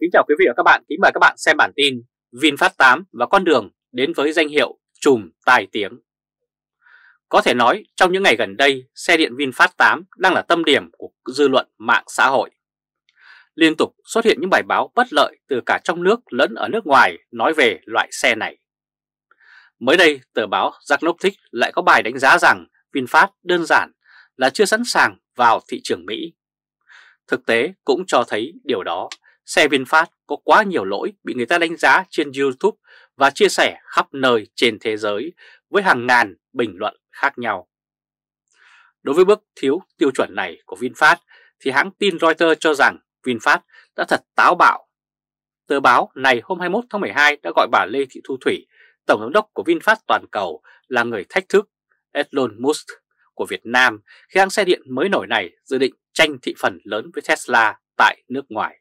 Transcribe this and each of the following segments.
Kính chào quý vị và các bạn, kính mời các bạn xem bản tin VinFast 8 và con đường đến với danh hiệu trùm tài tiếng. Có thể nói trong những ngày gần đây, xe điện VinFast 8 đang là tâm điểm của dư luận mạng xã hội. Liên tục xuất hiện những bài báo bất lợi từ cả trong nước lẫn ở nước ngoài nói về loại xe này. Mới đây, tờ báo Zagnotic lại có bài đánh giá rằng VinFast đơn giản là chưa sẵn sàng vào thị trường Mỹ. Thực tế cũng cho thấy điều đó xe VinFast có quá nhiều lỗi bị người ta đánh giá trên YouTube và chia sẻ khắp nơi trên thế giới với hàng ngàn bình luận khác nhau. Đối với bước thiếu tiêu chuẩn này của VinFast thì hãng tin Reuters cho rằng VinFast đã thật táo bạo. Tờ báo này hôm 21 tháng 12 đã gọi bà Lê Thị Thu Thủy, Tổng giám đốc của VinFast toàn cầu là người thách thức Elon Musk của Việt Nam khi hãng xe điện mới nổi này dự định tranh thị phần lớn với Tesla tại nước ngoài.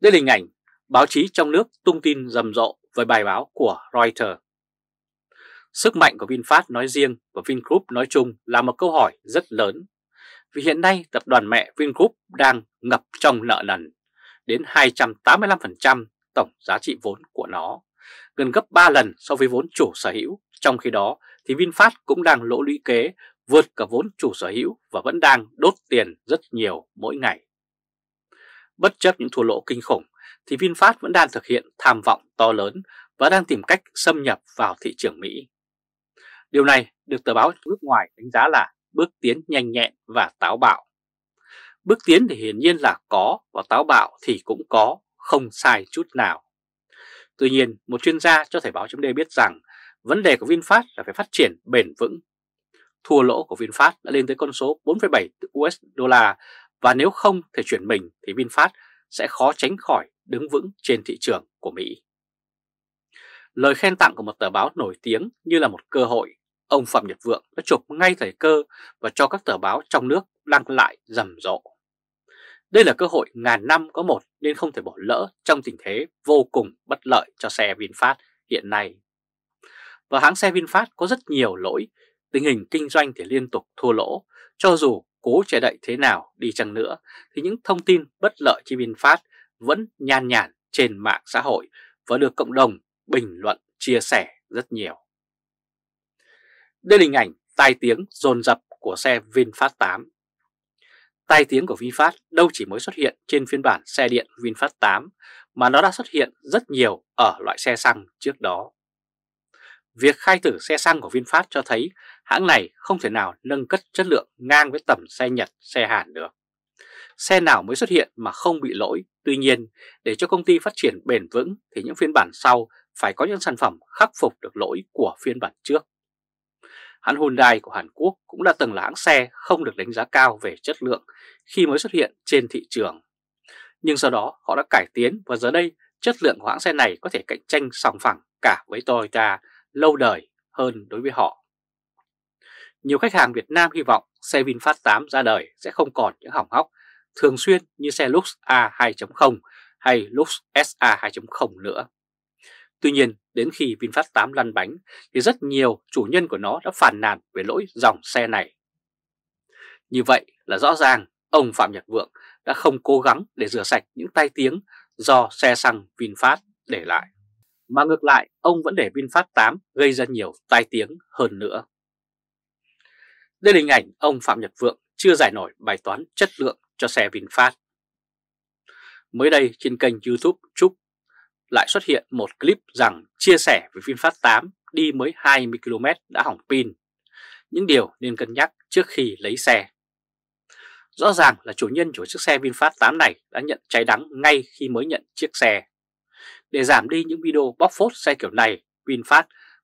Đây là hình ảnh báo chí trong nước tung tin rầm rộ với bài báo của Reuters. Sức mạnh của VinFast nói riêng và VinGroup nói chung là một câu hỏi rất lớn. Vì hiện nay tập đoàn mẹ VinGroup đang ngập trong nợ nần đến 285% tổng giá trị vốn của nó, gần gấp 3 lần so với vốn chủ sở hữu. Trong khi đó thì VinFast cũng đang lỗ lũy kế vượt cả vốn chủ sở hữu và vẫn đang đốt tiền rất nhiều mỗi ngày. Bất chấp những thua lỗ kinh khủng thì VinFast vẫn đang thực hiện tham vọng to lớn và đang tìm cách xâm nhập vào thị trường Mỹ. Điều này được tờ báo nước ngoài đánh giá là bước tiến nhanh nhẹn và táo bạo. Bước tiến thì hiển nhiên là có và táo bạo thì cũng có, không sai chút nào. Tuy nhiên, một chuyên gia cho Thời báo chấm biết rằng vấn đề của VinFast là phải phát triển bền vững. Thua lỗ của VinFast đã lên tới con số 4,7 US đô la và nếu không thể chuyển mình thì VinFast sẽ khó tránh khỏi đứng vững trên thị trường của Mỹ. Lời khen tặng của một tờ báo nổi tiếng như là một cơ hội, ông Phạm Nhật Vượng đã chụp ngay thời cơ và cho các tờ báo trong nước đăng lại rầm rộ. Đây là cơ hội ngàn năm có một nên không thể bỏ lỡ trong tình thế vô cùng bất lợi cho xe VinFast hiện nay. Và hãng xe VinFast có rất nhiều lỗi, tình hình kinh doanh thì liên tục thua lỗ, cho dù cố che đậy thế nào đi chăng nữa thì những thông tin bất lợi cho VinFast vẫn nhan nhản trên mạng xã hội và được cộng đồng bình luận chia sẻ rất nhiều. Đây là hình ảnh tai tiếng rồn rập của xe VinFast 8. Tai tiếng của VinFast đâu chỉ mới xuất hiện trên phiên bản xe điện VinFast 8 mà nó đã xuất hiện rất nhiều ở loại xe xăng trước đó. Việc khai thử xe xăng của VinFast cho thấy hãng này không thể nào nâng cất chất lượng ngang với tầm xe Nhật, xe Hàn được. Xe nào mới xuất hiện mà không bị lỗi, tuy nhiên để cho công ty phát triển bền vững thì những phiên bản sau phải có những sản phẩm khắc phục được lỗi của phiên bản trước. Hãng Hyundai của Hàn Quốc cũng đã từng là hãng xe không được đánh giá cao về chất lượng khi mới xuất hiện trên thị trường. Nhưng sau đó họ đã cải tiến và giờ đây chất lượng của hãng xe này có thể cạnh tranh sòng phẳng cả với Toyota lâu đời hơn đối với họ. Nhiều khách hàng Việt Nam hy vọng xe VinFast 8 ra đời sẽ không còn những hỏng hóc thường xuyên như xe Lux A2.0 hay Lux SA 2.0 nữa. Tuy nhiên, đến khi VinFast 8 lăn bánh thì rất nhiều chủ nhân của nó đã phản nàn về lỗi dòng xe này. Như vậy là rõ ràng ông Phạm Nhật Vượng đã không cố gắng để rửa sạch những tai tiếng do xe xăng VinFast để lại mà ngược lại ông vẫn để VinFast 8 gây ra nhiều tai tiếng hơn nữa. Đây là hình ảnh ông Phạm Nhật Vượng chưa giải nổi bài toán chất lượng cho xe VinFast. Mới đây trên kênh YouTube Trúc lại xuất hiện một clip rằng chia sẻ với VinFast 8 đi mới 20 km đã hỏng pin. Những điều nên cân nhắc trước khi lấy xe. Rõ ràng là chủ nhân của chiếc xe VinFast 8 này đã nhận cháy đắng ngay khi mới nhận chiếc xe. Để giảm đi những video bóc phốt xe kiểu này, VinFast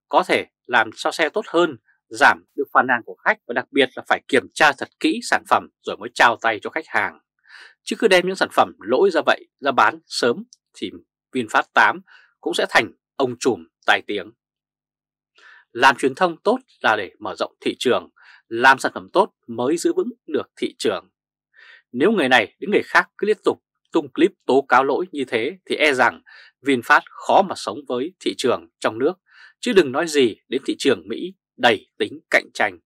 có thể làm cho xe tốt hơn, giảm được phàn nàn của khách và đặc biệt là phải kiểm tra thật kỹ sản phẩm rồi mới trao tay cho khách hàng. Chứ cứ đem những sản phẩm lỗi ra vậy ra bán sớm thì VinFast 8 cũng sẽ thành ông trùm tài tiếng. Làm truyền thông tốt là để mở rộng thị trường, làm sản phẩm tốt mới giữ vững được thị trường. Nếu người này đến người khác cứ liên tục tung clip tố cáo lỗi như thế thì e rằng VinFast khó mà sống với thị trường trong nước, chứ đừng nói gì đến thị trường Mỹ đầy tính cạnh tranh.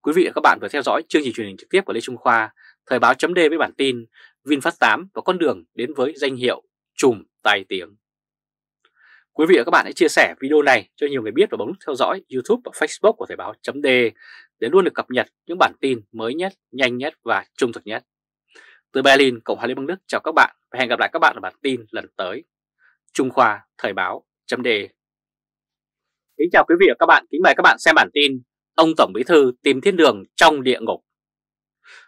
Quý vị và các bạn vừa theo dõi chương trình truyền hình trực tiếp của Lê Trung Khoa, Thời báo chấm với bản tin VinFast 8 và con đường đến với danh hiệu trùm tài tiếng. Quý vị và các bạn hãy chia sẻ video này cho nhiều người biết và bấm nút theo dõi YouTube và Facebook của Thời báo chấm để luôn được cập nhật những bản tin mới nhất, nhanh nhất và trung thực nhất. Từ Berlin, Cộng hòa Liên bang Đức chào các bạn và hẹn gặp lại các bạn ở bản tin lần tới. Trung Khoa Thời báo chấm đề Kính chào quý vị và các bạn, kính mời các bạn xem bản tin Ông Tổng Bí Thư tìm thiên đường trong địa ngục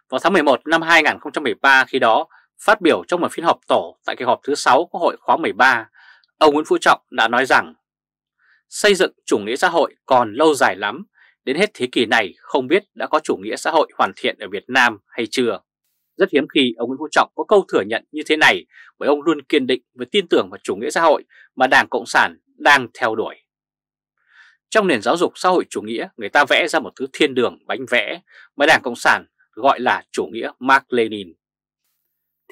Vào tháng 11 năm 2013 khi đó, phát biểu trong một phiên họp tổ tại kỳ họp thứ 6 của hội khóa 13, ông Nguyễn Phú Trọng đã nói rằng xây dựng chủ nghĩa xã hội còn lâu dài lắm, đến hết thế kỷ này không biết đã có chủ nghĩa xã hội hoàn thiện ở Việt Nam hay chưa. Rất hiếm khi ông Nguyễn Phú Trọng có câu thừa nhận như thế này bởi ông luôn kiên định với tin tưởng vào chủ nghĩa xã hội mà Đảng Cộng sản đang theo đuổi. Trong nền giáo dục xã hội chủ nghĩa, người ta vẽ ra một thứ thiên đường bánh vẽ mà Đảng Cộng sản gọi là chủ nghĩa Mark Lenin.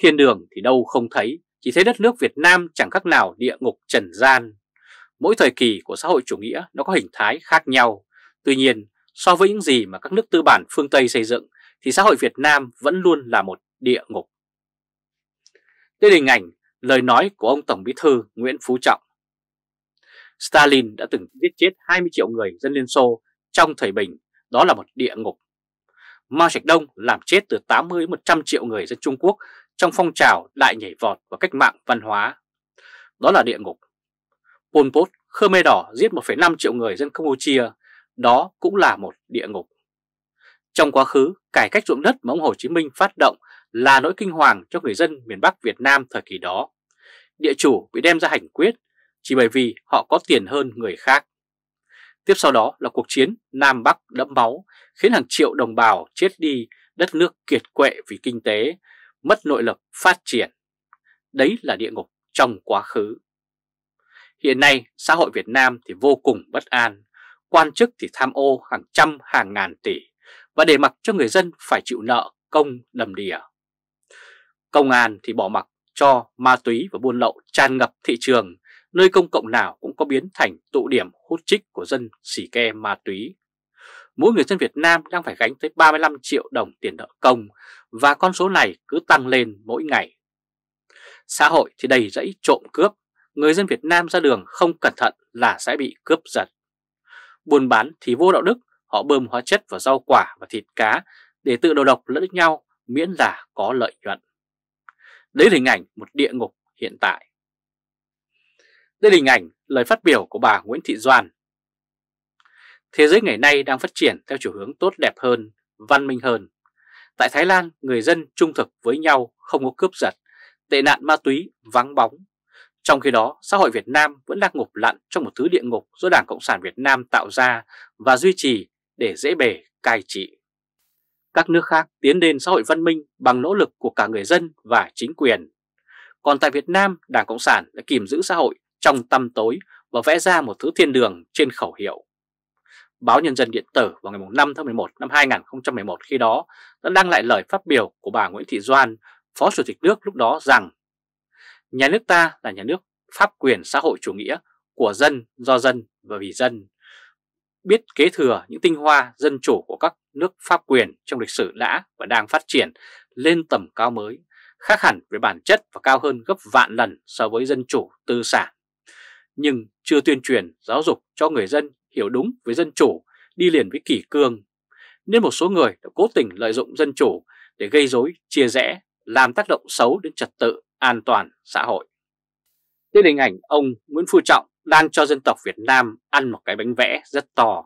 Thiên đường thì đâu không thấy, chỉ thấy đất nước Việt Nam chẳng khác nào địa ngục trần gian. Mỗi thời kỳ của xã hội chủ nghĩa nó có hình thái khác nhau. Tuy nhiên, so với những gì mà các nước tư bản phương Tây xây dựng thì xã hội Việt Nam vẫn luôn là một địa ngục. Đây là hình ảnh lời nói của ông Tổng Bí thư Nguyễn Phú Trọng. Stalin đã từng giết chết 20 triệu người dân Liên Xô trong thời bình, đó là một địa ngục. Mao Trạch Đông làm chết từ 80 100 triệu người dân Trung Quốc trong phong trào đại nhảy vọt và cách mạng văn hóa. Đó là địa ngục. Pol Pot, Khmer Đỏ giết 1,5 triệu người dân Campuchia, đó cũng là một địa ngục. Trong quá khứ, cải cách ruộng đất mà ông Hồ Chí Minh phát động là nỗi kinh hoàng cho người dân miền Bắc Việt Nam thời kỳ đó. Địa chủ bị đem ra hành quyết chỉ bởi vì họ có tiền hơn người khác. Tiếp sau đó là cuộc chiến Nam Bắc đẫm máu khiến hàng triệu đồng bào chết đi, đất nước kiệt quệ vì kinh tế, mất nội lực phát triển. Đấy là địa ngục trong quá khứ. Hiện nay, xã hội Việt Nam thì vô cùng bất an, quan chức thì tham ô hàng trăm hàng ngàn tỷ, và để mặc cho người dân phải chịu nợ công đầm đìa. Công an thì bỏ mặc cho ma túy và buôn lậu tràn ngập thị trường, nơi công cộng nào cũng có biến thành tụ điểm hút chích của dân xỉ ke ma túy. Mỗi người dân Việt Nam đang phải gánh tới 35 triệu đồng tiền nợ công và con số này cứ tăng lên mỗi ngày. Xã hội thì đầy rẫy trộm cướp, người dân Việt Nam ra đường không cẩn thận là sẽ bị cướp giật. Buôn bán thì vô đạo đức Họ bơm hóa chất vào rau quả và thịt cá để tự đầu độc lẫn nhau miễn là có lợi nhuận. Đấy là hình ảnh một địa ngục hiện tại. Đây là hình ảnh lời phát biểu của bà Nguyễn Thị Doan. Thế giới ngày nay đang phát triển theo chiều hướng tốt đẹp hơn, văn minh hơn. Tại Thái Lan, người dân trung thực với nhau, không có cướp giật, tệ nạn ma túy, vắng bóng. Trong khi đó, xã hội Việt Nam vẫn đang ngục lặn trong một thứ địa ngục do Đảng Cộng sản Việt Nam tạo ra và duy trì để dễ bề cai trị. Các nước khác tiến lên xã hội văn minh bằng nỗ lực của cả người dân và chính quyền. Còn tại Việt Nam, Đảng Cộng sản đã kìm giữ xã hội trong tăm tối và vẽ ra một thứ thiên đường trên khẩu hiệu. Báo Nhân dân Điện tử vào ngày 5 tháng 11 năm 2011 khi đó đã đăng lại lời phát biểu của bà Nguyễn Thị Doan, Phó Chủ tịch nước lúc đó rằng Nhà nước ta là nhà nước pháp quyền xã hội chủ nghĩa của dân, do dân và vì dân biết kế thừa những tinh hoa dân chủ của các nước pháp quyền trong lịch sử đã và đang phát triển lên tầm cao mới, khác hẳn với bản chất và cao hơn gấp vạn lần so với dân chủ tư sản. Nhưng chưa tuyên truyền giáo dục cho người dân hiểu đúng với dân chủ đi liền với kỷ cương, nên một số người đã cố tình lợi dụng dân chủ để gây rối, chia rẽ, làm tác động xấu đến trật tự, an toàn xã hội. Đây hình ảnh ông Nguyễn Phú Trọng đang cho dân tộc Việt Nam ăn một cái bánh vẽ rất to.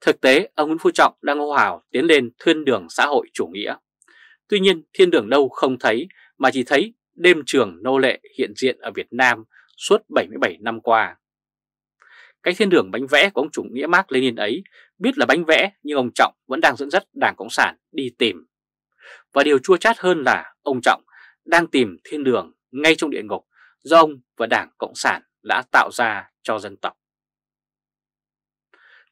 Thực tế, ông Nguyễn Phú Trọng đang hô hào tiến lên thiên đường xã hội chủ nghĩa. Tuy nhiên, thiên đường đâu không thấy mà chỉ thấy đêm trường nô lệ hiện diện ở Việt Nam suốt 77 năm qua. Cái thiên đường bánh vẽ của ông chủ nghĩa Mark Lenin ấy biết là bánh vẽ nhưng ông Trọng vẫn đang dẫn dắt Đảng Cộng sản đi tìm. Và điều chua chát hơn là ông Trọng đang tìm thiên đường ngay trong địa ngục do ông và Đảng Cộng sản đã tạo ra cho dân tộc.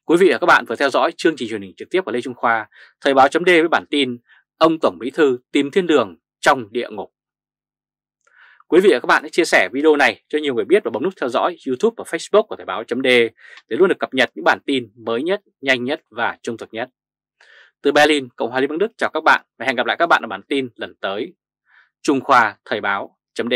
Quý vị và các bạn vừa theo dõi chương trình truyền hình trực tiếp của Lê Trung Khoa, Thời báo chấm với bản tin Ông Tổng Bí Thư tìm thiên đường trong địa ngục. Quý vị và các bạn hãy chia sẻ video này cho nhiều người biết và bấm nút theo dõi YouTube và Facebook của Thời báo chấm để luôn được cập nhật những bản tin mới nhất, nhanh nhất và trung thực nhất. Từ Berlin, Cộng hòa Liên bang Đức chào các bạn và hẹn gặp lại các bạn ở bản tin lần tới. Trung Khoa Thời báo chấm